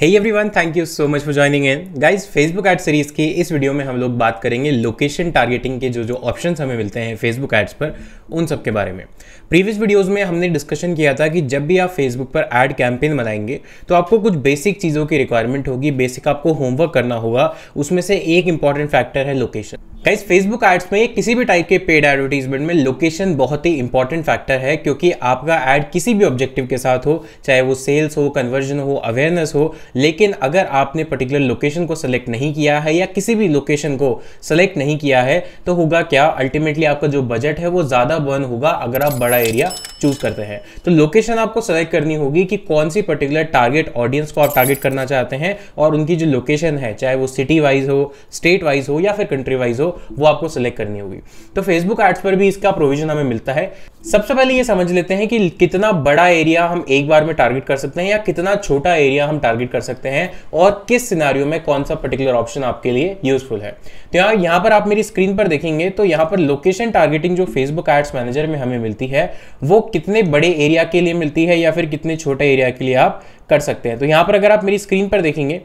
है everyone thank you so much for joining in guys Facebook ad series के इस video में हम लोग बात करेंगे लोकेशन टारगेटिंग के जो जो ऑप्शन हमें मिलते हैं फेसबुक एड्स पर उन सब के बारे में प्रीवियस वीडियोस में हमने डिस्कशन किया था कि जब भी आप फेसबुक पर एड कैंपेन बनाएंगे तो आपको कुछ बेसिक चीज़ों की रिक्वायरमेंट होगी बेसिक आपको होमवर्क करना होगा उसमें से एक इंपॉर्टेंट फैक्टर है लोकेशन गाइज फेसबुक एड्स में किसी भी टाइप के पेड एडवर्टीजमेंट में लोकेशन बहुत ही इंपॉर्टेंट फैक्टर है क्योंकि आपका एड किसी भी ऑब्जेक्टिव के साथ हो चाहे वो सेल्स हो कन्वर्जन हो अवेयरनेस हो लेकिन अगर आपने पर्टिकुलर लोकेशन को सेलेक्ट नहीं किया है या किसी भी लोकेशन को सेलेक्ट नहीं किया है तो होगा क्या अल्टीमेटली आपका जो बजट है वो ज़्यादा बर्न होगा अगर आप बड़ा एरिया चूज करते हैं तो लोकेशन आपको सेलेक्ट करनी होगी कि कौन सी पर्टिकुलर टारगेट ऑडियंस को आप टारगेट करना चाहते हैं और उनकी जो लोकेशन है चाहे वो सिटी वाइज हो स्टेट वाइज हो या फिर कंट्री वाइज हो वो आपको सेलेक्ट करनी होगी तो फेसबुक एड्स पर भी इसका प्रोविजन हमें मिलता है सबसे पहले ये समझ लेते हैं कि कितना बड़ा एरिया हम एक बार में टारगेट कर सकते हैं या कितना छोटा एरिया हम टारगेट कर सकते हैं और किस सिनारियों में कौन सा पर्टिकुलर ऑप्शन आपके लिए यूजफुल है तो यहाँ यहाँ पर आप मेरी स्क्रीन पर देखेंगे तो यहाँ पर लोकेशन टारगेटिंग जो फेसबुक एड्स मैनेजर में हमें मिलती है वो कितने बड़े एरिया के लिए मिलती है या फिर कितने छोटे एरिया के लिए आप कर सकते हैं तो यहाँ पर अगर आप मेरी स्क्रीन पर देखेंगे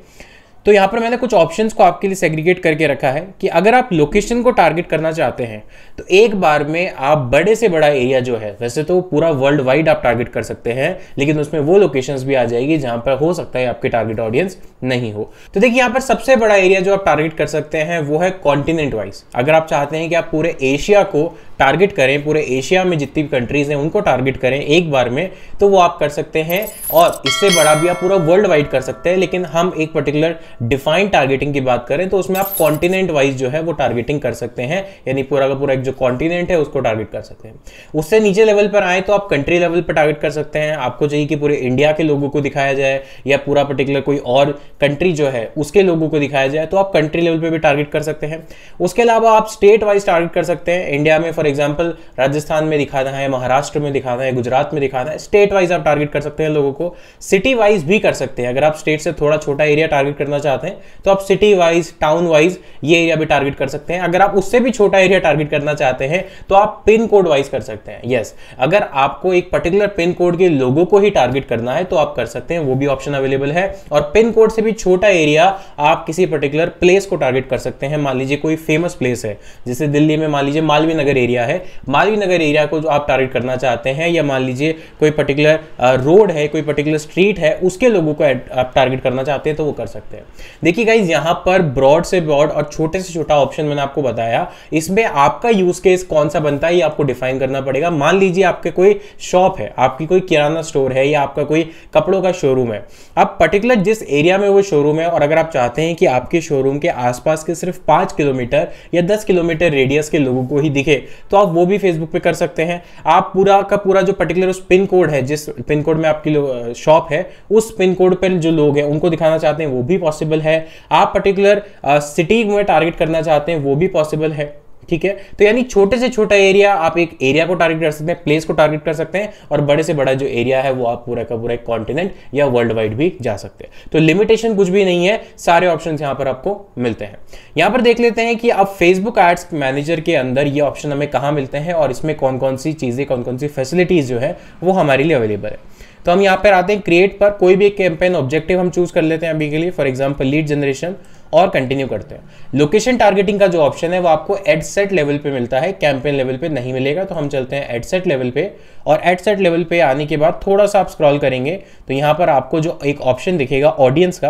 तो यहाँ पर मैंने कुछ ऑप्शंस को आपके लिए सेग्रीगेट करके रखा है कि अगर आप लोकेशन को टारगेट करना चाहते हैं तो एक बार में आप बड़े से बड़ा एरिया जो है वैसे तो पूरा वर्ल्ड वाइड आप टारगेट कर सकते हैं लेकिन उसमें वो लोकेशंस भी आ जाएगी जहाँ पर हो सकता है आपके टारगेट ऑडियंस नहीं हो तो देखिए यहाँ पर सबसे बड़ा एरिया जो आप टारगेट कर सकते हैं वो है कॉन्टिनेंट वाइज अगर आप चाहते हैं कि आप पूरे एशिया को टारगेट करें पूरे एशिया में जितनी भी कंट्रीज हैं उनको टारगेट करें एक बार में तो वो आप कर सकते हैं और इससे बड़ा भी आप पूरा वर्ल्ड वाइड कर सकते हैं लेकिन हम एक पर्टिकुलर डिफाइंड टारगेटिंग की बात करें तो उसमें आप कॉन्टिनेंट वाइज जो है वो टारगेटिंग कर सकते हैं यानी पूरा का पूरा एक जो कॉन्टिनेंट है उसको टारगेट कर सकते हैं उससे नीचे लेवल पर आए तो आप कंट्री लेवल पर टारगेट कर सकते हैं आपको चाहिए कि पूरे इंडिया के लोगों को दिखाया जाए या पूरा पर्टिकुलर कोई और कंट्री जो है उसके लोगों को दिखाया जाए तो आप कंट्री लेवल पर भी टारगेट कर सकते हैं उसके अलावा आप स्टेट वाइज टारगेट कर सकते हैं इंडिया में फॉर एग्जाम्पल राजस्थान में दिखाना है महाराष्ट्र में दिखाना है गुजरात में दिखाना है स्टेट वाइज आप टारगेट कर सकते हैं लोगों को सिटी वाइज भी कर सकते हैं अगर आप स्टेट से थोड़ा छोटा एरिया टारगेट करना चाहते हैं तो आप सिटी वाइज टाउन वाइज ये एरिया भी टारगेट कर सकते हैं अगर आप उससे भी छोटा एरिया टारगेट करना चाहते हैं तो आप पिन कोड वाइज कर सकते हैं यस अगर आपको एक पर्टिकुलर पिन कोड के लोगों को ही टारगेट करना है तो आप कर सकते हैं वो भी ऑप्शन अवेलेबल है और पिन कोड से भी छोटा एरिया आप किसी पर्टिकुलर प्लेस को टारगेट कर सकते हैं मान लीजिए कोई फेमस प्लेस है जैसे दिल्ली में मान लीजिए मालवीय नगर एरिया है मालवीय नगर एरिया को जो आप टारगेट करना चाहते हैं या मान लीजिए कोई पर्टिकुलर रोड है कोई पर्टिकुलर स्ट्रीट है उसके लोगों को आप टारगेट करना चाहते हैं तो वो कर सकते हैं देखिए गाइज यहाँ पर ब्रॉड से ब्रॉड और छोटे से छोटा ऑप्शन मैंने आपको बताया इसमें आपका यूज केस कौन सा बनता है ये आपको डिफाइन करना पड़ेगा मान लीजिए आपके कोई शॉप है आपकी कोई किराना स्टोर है या आपका कोई कपड़ों का शोरूम है आप पर्टिकुलर जिस एरिया में वो शोरूम है और अगर आप चाहते हैं कि आपके शोरूम के आसपास के सिर्फ पाँच किलोमीटर या दस किलोमीटर रेडियस के लोगों को ही दिखे तो आप वो भी फेसबुक पर कर सकते हैं आप पूरा का पूरा जो पर्टिकुलर उस पिन कोड है जिस पिन कोड में आपकी शॉप है उस पिन कोड पर जो लोग हैं उनको दिखाना चाहते हैं वो भी पॉसिबल पॉसिबल है आप पर्टिकुलर सिटी uh, में टारगेट करना चाहते हैं वो भी पॉसिबल है ठीक है तो यानी छोटे से छोटा एरिया आप एक एरिया को टारगेट कर सकते हैं प्लेस को टारगेट कर सकते हैं और बड़े से बड़ा जो एरिया है वो आप पूरा का पूरा एक कॉन्टिनेंट या वर्ल्ड वाइड भी जा सकते हैं तो लिमिटेशन कुछ भी नहीं है सारे ऑप्शन यहां पर आपको मिलते हैं यहां पर देख लेते हैं कि अब फेसबुक एड्स मैनेजर के अंदर ये ऑप्शन हमें कहाँ मिलते हैं और इसमें कौन कौन सी चीज़ें कौन कौन सी फैसिलिटीज़ जो है वो हमारे लिए अवेलेबल है तो हम यहाँ पर आते हैं क्रिएट पर कोई भी एक कैंपेन ऑब्जेक्टिव हम चूज कर लेते हैं अभी के लिए फॉर एग्जाम्पल लीड जनरेशन और कंटिन्यू करते हैं लोकेशन टारगेटिंग का जो ऑप्शन है वो आपको एडसेट लेवल पे मिलता है कैंपेन लेवल पे नहीं मिलेगा तो हम चलते हैं एडसेट लेवल पे और एडसेट लेवल पे आने के बाद थोड़ा सा आप स्क्रॉल करेंगे तो यहाँ पर आपको जो एक ऑप्शन दिखेगा ऑडियंस का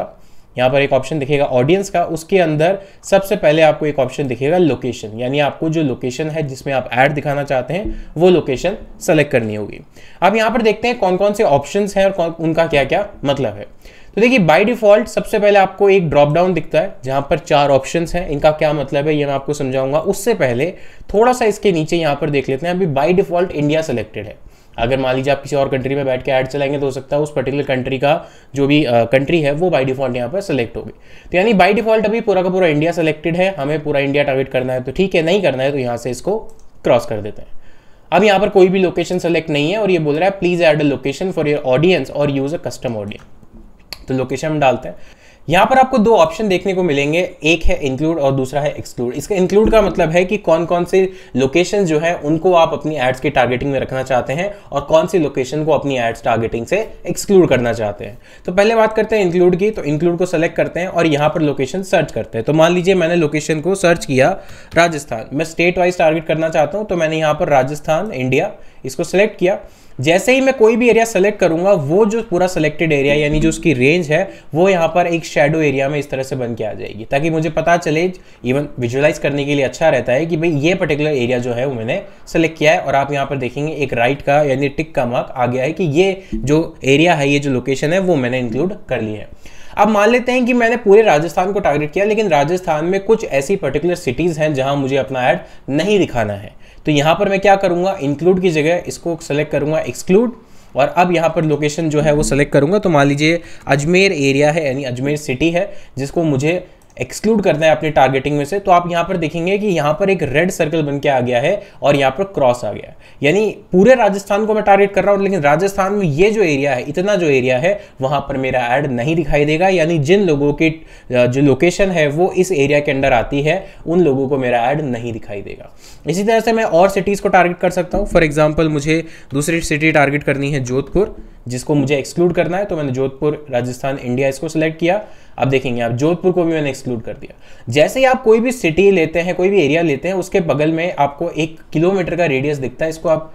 यहाँ पर एक ऑप्शन दिखेगा ऑडियंस का उसके अंदर सबसे पहले आपको एक ऑप्शन दिखेगा लोकेशन यानी आपको जो लोकेशन है जिसमें आप ऐड दिखाना चाहते हैं वो लोकेशन सेलेक्ट करनी होगी अब यहाँ पर देखते हैं कौन कौन से ऑप्शन हैं और उनका क्या क्या मतलब है तो देखिए बाय डिफॉल्ट सबसे पहले आपको एक ड्रॉप डाउन दिखता है जहां पर चार ऑप्शंस हैं इनका क्या मतलब है ये मैं आपको समझाऊंगा उससे पहले थोड़ा सा इसके नीचे यहां पर देख लेते हैं अभी बाय डिफॉल्ट इंडिया सेलेक्टेड है अगर मान लीजिए आप किसी और कंट्री में बैठ के ऐड चलाएंगे तो हो सकता है उस पर्टिकुलर कंट्री का जो भी कंट्री है वो बाई डिफॉल्ट यहाँ पर सेलेक्ट होगी तो यानी बाई डिफॉल्ट अभी पूरा का पूरा इंडिया सेलेक्टेड है हमें पूरा इंडिया टारगेट करना है तो ठीक है नहीं करना है तो यहाँ से इसको क्रॉस कर देते हैं अब यहाँ पर कोई भी लोकेशन सेलेक्ट नहीं है और ये बोल रहा है please add a location for your audience और यूज़ अ कस्टम ऑडियंस तो लोकेशन हम डालते हैं यहाँ पर आपको दो ऑप्शन देखने को मिलेंगे एक है इंक्लूड और दूसरा है एक्सक्लूड इसका इंक्लूड का मतलब है कि कौन कौन से लोकेशन जो है उनको आप अपनी एड्स की टारगेटिंग में रखना चाहते हैं और कौन सी लोकेशन को अपनी एड्स टारगेटिंग से एक्सक्लूड करना चाहते हैं तो पहले बात करते हैं इंक्लूड की तो इंक्लूड को सेलेक्ट करते हैं और यहाँ पर लोकेशन सर्च करते हैं तो मान लीजिए मैंने लोकेशन को सर्च किया राजस्थान मैं स्टेट वाइज टारगेट करना चाहता हूँ तो मैंने यहाँ पर राजस्थान इंडिया इसको सेलेक्ट किया जैसे ही मैं कोई भी एरिया सेलेक्ट करूंगा वो जो पूरा सेलेक्टेड एरिया यानी जो उसकी रेंज है वो यहाँ पर एक शेडो एरिया में इस तरह से बन के आ जाएगी ताकि मुझे पता चले इवन विजुअलाइज करने के लिए अच्छा रहता है कि भाई ये पर्टिकुलर एरिया जो है वो मैंने सेलेक्ट किया है और आप यहाँ पर देखेंगे एक राइट का यानी टिक का मार्क आ गया है कि ये जो एरिया है ये जो लोकेशन है वो मैंने इंक्लूड कर लिया है अब मान लेते हैं कि मैंने पूरे राजस्थान को टारगेट किया लेकिन राजस्थान में कुछ ऐसी पर्टिकुलर सिटीज़ हैं जहां मुझे अपना ऐड नहीं दिखाना है तो यहाँ पर मैं क्या करूँगा इंक्लूड की जगह इसको सेलेक्ट करूँगा एक्सक्लूड और अब यहाँ पर लोकेशन जो है वो सेलेक्ट करूँगा तो मान लीजिए अजमेर एरिया है यानी अजमेर सिटी है जिसको मुझे एक्सक्लूड करते हैं अपनी टारगेटिंग में से तो आप यहाँ पर देखेंगे कि यहाँ पर एक रेड सर्कल बन के आ गया है और यहाँ पर क्रॉस आ गया यानी पूरे राजस्थान को मैं टारगेट कर रहा हूँ लेकिन राजस्थान में ये जो एरिया है इतना जो एरिया है वहाँ पर मेरा एड नहीं दिखाई देगा यानी जिन लोगों की जो लोकेशन है वो इस एरिया के अंडर आती है उन लोगों को मेरा एड नहीं दिखाई देगा इसी तरह से मैं और सिटीज़ को टारगेट कर सकता हूँ फॉर एग्जाम्पल मुझे दूसरी सिटी टारगेट करनी है जोधपुर जिसको मुझे एक्सक्लूड करना है तो मैंने जोधपुर राजस्थान इंडिया इसको सिलेक्ट किया अब देखेंगे आप जोधपुर को भी मैंने एक्सक्लूड कर दिया जैसे ही आप कोई भी सिटी लेते हैं कोई भी एरिया लेते हैं उसके बगल में आपको एक किलोमीटर का रेडियस दिखता है इसको आप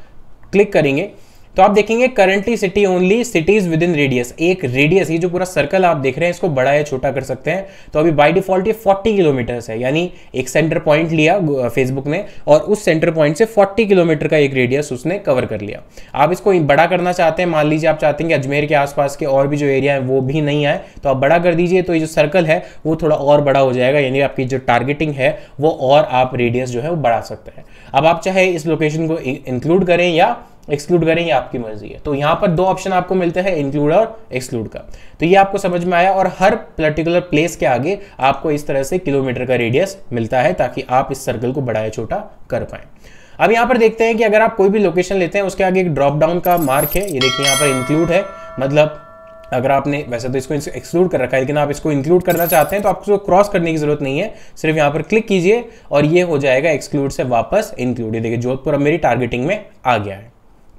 क्लिक करेंगे तो आप देखेंगे currently city only cities within radius एक रेडियस ये जो पूरा सर्कल आप देख रहे हैं इसको बड़ा या छोटा कर सकते हैं तो अभी बाई डिफॉल्ट ये 40 किलोमीटर्स है यानी एक सेंटर पॉइंट लिया फेसबुक ने और उस सेंटर पॉइंट से 40 किलोमीटर का एक रेडियस उसने कवर कर लिया आप इसको बड़ा करना चाहते हैं मान लीजिए आप चाहते हैं कि अजमेर के आसपास के और भी जो एरिया है वो भी नहीं आए तो आप बड़ा कर दीजिए तो ये जो सर्कल है वो थोड़ा और बड़ा हो जाएगा यानी आपकी जो टारगेटिंग है वो और आप रेडियस जो है वो बढ़ा सकते हैं अब आप चाहे इस लोकेशन को इंक्लूड करें या एक्सक्लूड करें ये आपकी मर्जी है तो यहाँ पर दो ऑप्शन आपको मिलते हैं इंक्लूड और एक्सक्लूड का तो ये आपको समझ में आया और हर पर्टिकुलर प्लेस के आगे आपको इस तरह से किलोमीटर का रेडियस मिलता है ताकि आप इस सर्कल को बढ़ाया छोटा कर पाएं अब यहाँ पर देखते हैं कि अगर आप कोई भी लोकेशन लेते हैं उसके आगे एक ड्रॉप डाउन का मार्क है ये देखिए यहाँ पर इंक्लूड है मतलब अगर आपने वैसे तो इसको एक्सक्लूड कर रखा है लेकिन आप इसको इंक्लूड करना चाहते हैं तो आपको क्रॉस करने की जरूरत नहीं है सिर्फ यहाँ पर क्लिक कीजिए और ये हो जाएगा एक्सक्लूड से वापस इंक्लूड ये देखिए जोधपुर अब मेरी टारगेटिंग में आ गया है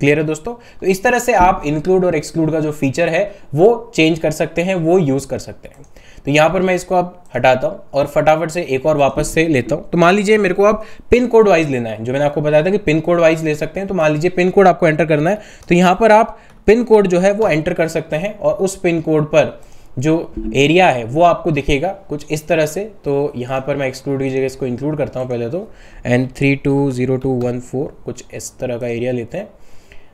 क्लियर है दोस्तों तो इस तरह से आप इंक्लूड और एक्सक्लूड का जो फीचर है वो चेंज कर सकते हैं वो यूज़ कर सकते हैं तो यहाँ पर मैं इसको अब हटाता हूँ और फटाफट से एक और वापस से लेता हूँ तो मान लीजिए मेरे को आप पिन कोड वाइज लेना है जो मैंने आपको बताया था कि पिन कोड वाइज ले सकते हैं तो मान लीजिए पिन कोड आपको एंटर करना है तो यहाँ पर आप पिन कोड जो है वो एंटर कर सकते हैं और उस पिन कोड पर जो एरिया है वो आपको दिखेगा कुछ इस तरह से तो यहाँ पर मैं एक्सक्लूड की जगह इसको इंक्लूड करता हूँ पहले तो and three two zero two one four कुछ इस तरह का एरिया लेते हैं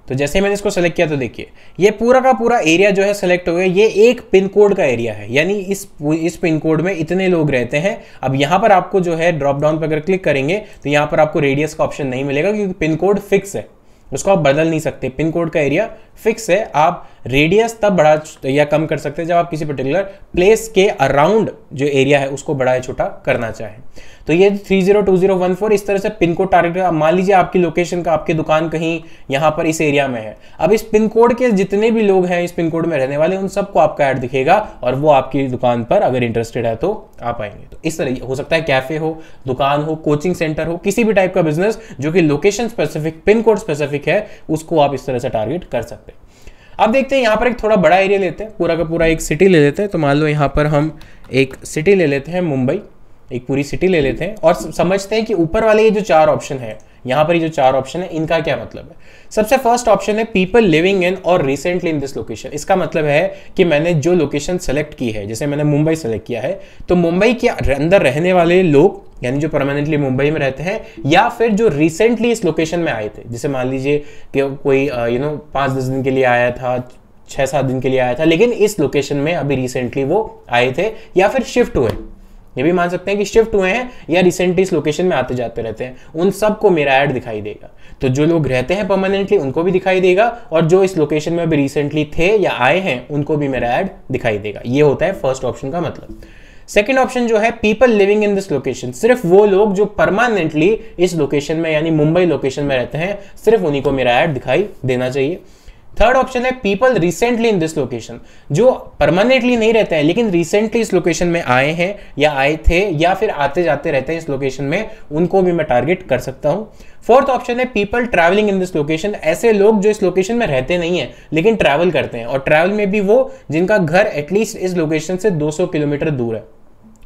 तो जैसे मैंने इसको सेलेक्ट किया तो देखिए ये पूरा का पूरा एरिया जो है सेलेक्ट हो गया ये एक पिन कोड का एरिया है यानी इस इस पिन कोड में इतने लोग रहते हैं अब यहाँ पर आपको जो है ड्रॉप डाउन पर अगर क्लिक करेंगे तो यहाँ पर आपको रेडियस का ऑप्शन नहीं मिलेगा क्योंकि पिन कोड फिक्स है उसको आप बदल नहीं सकते पिन कोड का एरिया फिक्स है आप रेडियस तब बढ़ा या कम कर सकते हैं जब आप किसी पर्टिकुलर प्लेस के अराउंड जो एरिया है उसको बड़ा या छोटा करना चाहें तो ये 302014 इस तरह से पिन कोड टारगेट मान लीजिए आपकी लोकेशन का आपकी दुकान कहीं यहाँ पर इस एरिया में है अब इस पिन कोड के जितने भी लोग हैं इस पिन कोड में रहने वाले उन सबको आपका ऐड दिखेगा और वो आपकी दुकान पर अगर इंटरेस्टेड है तो आप आएंगे तो इस तरह हो सकता है कैफे हो दुकान हो कोचिंग सेंटर हो किसी भी टाइप का बिजनेस जो कि location specific pin code specific है उसको आप इस तरह से टारगेट कर सकते हैं अब देखते हैं यहाँ पर एक थोड़ा बड़ा एरिया लेते हैं पूरा का पूरा एक सिटी ले लेते हैं तो मान लो यहाँ पर हम एक सिटी ले लेते हैं मुंबई एक पूरी सिटी ले लेते हैं और समझते हैं कि ऊपर वाले ये जो चार ऑप्शन है यहां पर ही जो चार ऑप्शन है इनका क्या मतलब है सबसे फर्स्ट ऑप्शन है पीपल लिविंग इन और रिसेंटली इन दिस लोकेशन इसका मतलब है कि मैंने जो लोकेशन सेलेक्ट की है जैसे मैंने मुंबई सेलेक्ट किया है तो मुंबई के अंदर रहने वाले लोग यानी जो परमानेंटली मुंबई में रहते हैं या फिर जो रिसेंटली इस लोकेशन में आए थे जैसे मान लीजिए कि कोई यू नो पाँच दस दिन के लिए आया था छः सात दिन के लिए आया था लेकिन इस लोकेशन में अभी रिसेंटली वो आए थे या फिर शिफ्ट हुए ये भी मान सकते हैं कि शिफ्ट हुए हैं या रिसेंटली इस लोकेशन में आते जाते रहते हैं उन सबको मेरा ऐड दिखाई देगा तो जो लोग रहते हैं परमानेंटली उनको भी दिखाई देगा और जो इस लोकेशन में अभी रिसेंटली थे या आए हैं उनको भी मेरा ऐड दिखाई देगा ये होता है फर्स्ट ऑप्शन का मतलब सेकेंड ऑप्शन जो है people living in this location सिर्फ वो लोग जो परमानेंटली इस लोकेशन में यानी मुंबई लोकेशन में रहते हैं सिर्फ उन्हीं को मेरा ऐड दिखाई देना चाहिए थर्ड ऑप्शन है people recently in this location जो परमानेंटली नहीं रहते हैं लेकिन रिसेंटली इस लोकेशन में आए हैं या आए थे या फिर आते जाते रहते हैं इस लोकेशन में उनको भी मैं टारगेट कर सकता हूँ फोर्थ ऑप्शन है people travelling in this location ऐसे लोग जो इस लोकेशन में रहते नहीं है लेकिन ट्रैवल करते हैं और ट्रैवल में भी वो जिनका घर एटलीस्ट इस लोकेशन से 200 किलोमीटर दूर है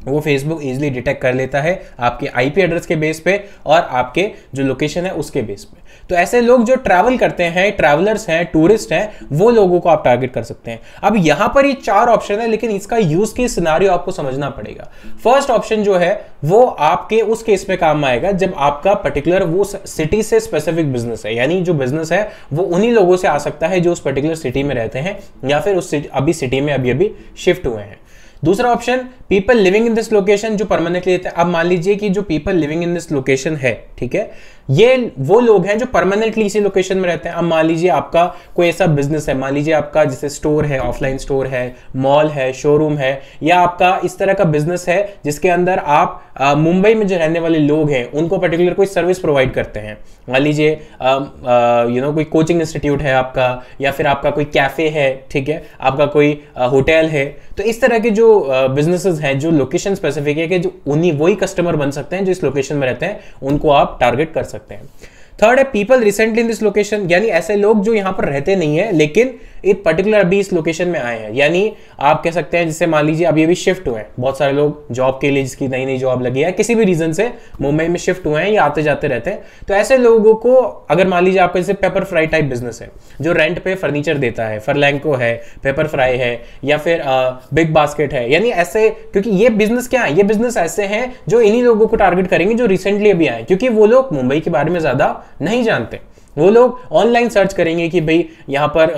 वो फेसबुक इजीली डिटेक्ट कर लेता है आपके आईपी एड्रेस के बेस पे और आपके जो लोकेशन है उसके बेस पे तो ऐसे लोग जो ट्रैवल करते हैं ट्रैवलर्स हैं टूरिस्ट हैं वो लोगों को आप टारगेट कर सकते हैं अब यहां पर ये चार ऑप्शन है लेकिन इसका यूज की सिनारियो आपको समझना पड़ेगा फर्स्ट ऑप्शन जो है वो आपके उस केस में काम आएगा जब आपका पर्टिकुलर वो सिटी से स्पेसिफिक बिजनेस है यानी जो बिजनेस है वो उन्हीं लोगों से आ सकता है जो उस पर्टिकुलर सिटी में रहते हैं या फिर उस अभी सिटी में अभी अभी शिफ्ट हुए हैं दूसरा option people living in this location जो परमानेंटली रहते हैं अब मान लीजिए कि जो people living in this location है ठीक है ये वो लोग हैं जो परमानेंटली इसी लोकेशन में रहते हैं अब मान लीजिए आपका कोई ऐसा बिजनेस है मान लीजिए आपका जैसे स्टोर है ऑफलाइन स्टोर है मॉल है शोरूम है या आपका इस तरह का बिजनेस है जिसके अंदर आप मुंबई में जो रहने वाले लोग हैं उनको पर्टिकुलर कोई सर्विस प्रोवाइड करते हैं मान लीजिए यू नो कोई कोचिंग इंस्टीट्यूट है आपका या फिर आपका कोई कैफ़े है ठीक है आपका कोई होटल है तो इस तरह के जो बिजनेसेस हैं जो लोकेशन स्पेसिफिक है कि जो उन्हीं वही कस्टमर बन सकते हैं जो इस लोकेशन में रहते हैं उनको आप टारगेट कर सकते हैं सकते हैं थर्ड है people recently in this location यानी ऐसे लोग जो यहाँ पर रहते नहीं है लेकिन एक पर्टिकुलर अभी इस लोकेशन में आए हैं यानी आप कह सकते हैं जिससे मान लीजिए अभी अभी शिफ्ट हुए हैं बहुत सारे लोग जॉब के लिए जिसकी नई नई जॉब लगी है किसी भी रीजन से मुंबई में शिफ्ट हुए हैं या आते जाते रहते हैं तो ऐसे लोगों को अगर मान लीजिए आपका जैसे पेपर फ्राई टाइप बिजनेस है जो रेंट पे फर्नीचर देता है फरलैंको है पेपर फ्राई है या फिर बिग बास्केट है यानी ऐसे क्योंकि ये बिजनेस क्या है ये बिजनेस ऐसे हैं जो इन्हीं लोगों को टारगेट करेंगे जो रिसेंटली अभी आए क्योंकि वो लोग मुंबई के बारे में ज़्यादा नहीं जानते वो लोग ऑनलाइन सर्च करेंगे कि भाई यहाँ पर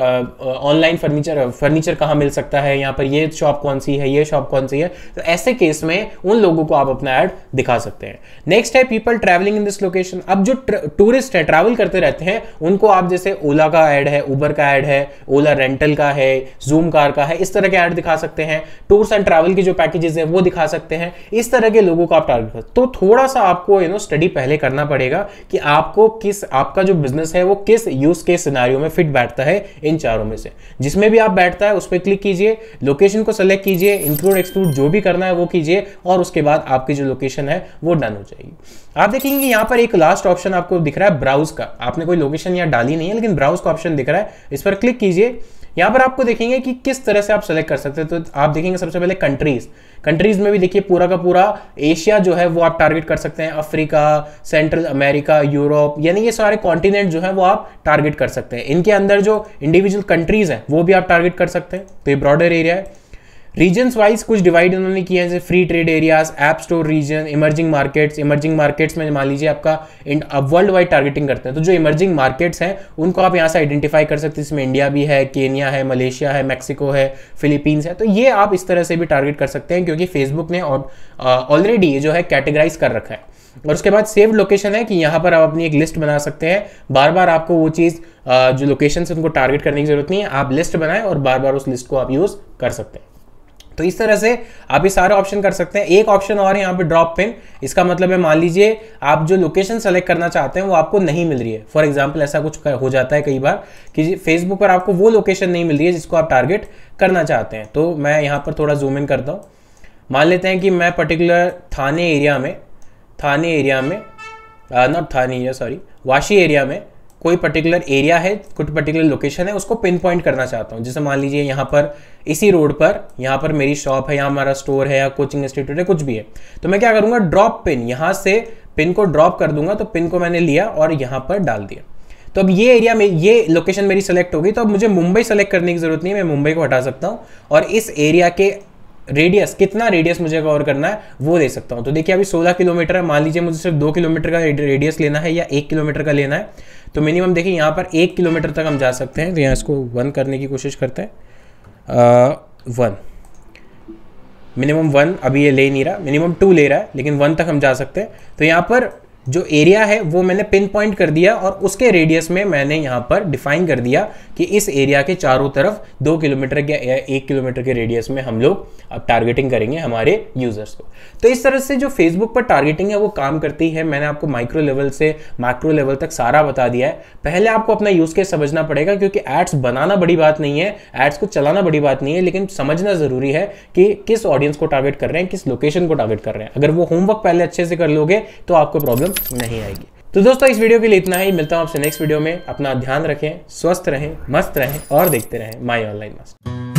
ऑनलाइन फर्नीचर फर्नीचर कहाँ मिल सकता है यहाँ पर ये शॉप कौन सी है ये शॉप कौन सी है तो ऐसे केस में उन लोगों को आप अपना ऐड दिखा सकते हैं नेक्स्ट है people travelling in this location अब जो टूरिस्ट है ट्रैवल करते रहते हैं उनको आप जैसे ओला का ऐड है उबर का ऐड है ओला रेंटल का है जूम कार का है इस तरह के ऐड दिखा सकते हैं टूर्स एंड ट्रैवल की जो पैकेजेस है वो दिखा सकते हैं इस तरह के लोगों को आप टारगेट तो थोड़ा सा आपको यू नो स्टडी पहले करना पड़ेगा कि आपको किस आपका जो बिजनेस बिजनेस है वो किस यूज के सिनारियों में फिट बैठता है इन चारों में से जिसमें भी आप बैठता है उस पर क्लिक कीजिए लोकेशन को सेलेक्ट कीजिए इंक्लूड एक्सक्लूड जो भी करना है वो कीजिए और उसके बाद आपकी जो लोकेशन है वो डन हो जाएगी आप देखेंगे यहाँ पर एक लास्ट ऑप्शन आपको दिख रहा है ब्राउज का आपने कोई लोकेशन यहाँ डाली नहीं है लेकिन ब्राउज का ऑप्शन दिख रहा है इस पर क्लिक कीजिए यहाँ पर आपको देखेंगे कि किस तरह से आप सेलेक्ट कर सकते हैं तो आप देखेंगे सबसे पहले कंट्रीज कंट्रीज में भी देखिए पूरा का पूरा एशिया जो है वो आप टारगेट कर सकते हैं अफ्रीका सेंट्रल अमेरिका यूरोप यानी ये सारे कॉन्टिनेंट जो है वो आप टारगेट कर सकते हैं इनके अंदर जो इंडिविजुअल कंट्रीज हैं वो भी आप टारगेट कर सकते हैं तो ये ब्रॉडर एरिया है रीजन्स वाइज कुछ डिवाइड उन्होंने किए हैं जैसे free trade areas app store region emerging markets emerging markets में मान लीजिए आपका वर्ल्ड वाइड टारगेटिंग करते हैं तो जो इमर्जिंग मार्केट्स हैं उनको आप यहाँ से आइडेंटिफाई कर सकते हैं इसमें इंडिया भी है केनिया है मलेशिया है मैक्सिको है फिलीपींस है तो ये आप इस तरह से भी टारगेट कर सकते हैं क्योंकि फेसबुक ने ऑलरेडी ये जो है कैटेगराइज कर रखा है और उसके बाद सेव लोकेशन है कि यहाँ पर आप अपनी एक लिस्ट बना सकते हैं बार बार आपको वो चीज़ जो लोकेशन से उनको टारगेट करने की जरूरत नहीं है आप लिस्ट बनाएं और बार बार उस लिस्ट को आप यूज़ कर सकते हैं तो इस तरह से आप ये सारे ऑप्शन कर सकते हैं एक ऑप्शन और यहाँ पे ड्रॉप पिन इसका मतलब है मान लीजिए आप जो लोकेशन सेलेक्ट करना चाहते हैं वो आपको नहीं मिल रही है फॉर एग्जाम्पल ऐसा कुछ हो जाता है कई बार कि फेसबुक पर आपको वो लोकेशन नहीं मिल रही है जिसको आप टारगेट करना चाहते हैं तो मैं यहाँ पर थोड़ा जूम इन करता हूँ मान लेते हैं कि मैं पर्टिकुलर थाने एरिया में थाने एरिया में not uh, Thane area sorry Vashi area में कोई पर्टिकुलर एरिया है कुछ पर्टिकुलर लोकेशन है उसको पिन पॉइंट करना चाहता हूँ जैसे मान लीजिए यहाँ पर इसी रोड पर यहाँ पर मेरी शॉप है यहाँ हमारा स्टोर है या कोचिंग इंस्टीट्यूट है कुछ भी है तो मैं क्या करूँगा ड्रॉप पिन यहाँ से पिन को ड्रॉप कर दूंगा तो पिन को मैंने लिया और यहाँ पर डाल दिया तो अब ये एरिया में ये लोकेशन मेरी सेलेक्ट होगी तो अब मुझे मुंबई सेलेक्ट करने की जरूरत नहीं है मैं मुंबई को हटा सकता हूँ और इस एरिया के रेडियस कितना रेडियस मुझे कवर करना है वो दे सकता हूँ तो देखिए अभी 16 किलोमीटर है मान लीजिए मुझे सिर्फ दो किलोमीटर का रेडियस लेना है या एक किलोमीटर का लेना है तो मिनिमम देखिए यहाँ पर एक किलोमीटर तक हम जा सकते हैं तो यहाँ इसको वन करने की कोशिश करते हैं वन मिनिमम वन अभी ये ले नहीं रहा मिनिमम टू ले रहा है लेकिन वन तक हम जा सकते हैं तो यहाँ पर जो एरिया है वो मैंने पिन पॉइंट कर दिया और उसके रेडियस में मैंने यहाँ पर डिफाइन कर दिया कि इस एरिया के चारों तरफ दो किलोमीटर के या एक किलोमीटर के रेडियस में हम लोग अब टारगेटिंग करेंगे हमारे यूज़र्स को तो इस तरह से जो फेसबुक पर टारगेटिंग है वो काम करती है मैंने आपको माइक्रो लेवल से माइक्रो लेवल तक सारा बता दिया है पहले आपको अपना यूज़ केस समझना पड़ेगा क्योंकि एड्स बनाना बड़ी बात नहीं है एड्स को चलाना बड़ी बात नहीं है लेकिन समझना ज़रूरी है कि किस ऑडियंस को टारगेट कर रहे हैं किस लोकेशन को टारगेट कर रहे हैं अगर वो होमवर्क पहले अच्छे से कर लोगे तो आपको प्रॉब्लम प्रॉब्लम नहीं आएगी तो दोस्तों इस वीडियो के लिए इतना ही मिलता हूं आपसे नेक्स्ट वीडियो में अपना ध्यान रखें स्वस्थ रहें मस्त रहें और देखते रहें माई ऑनलाइन मस्त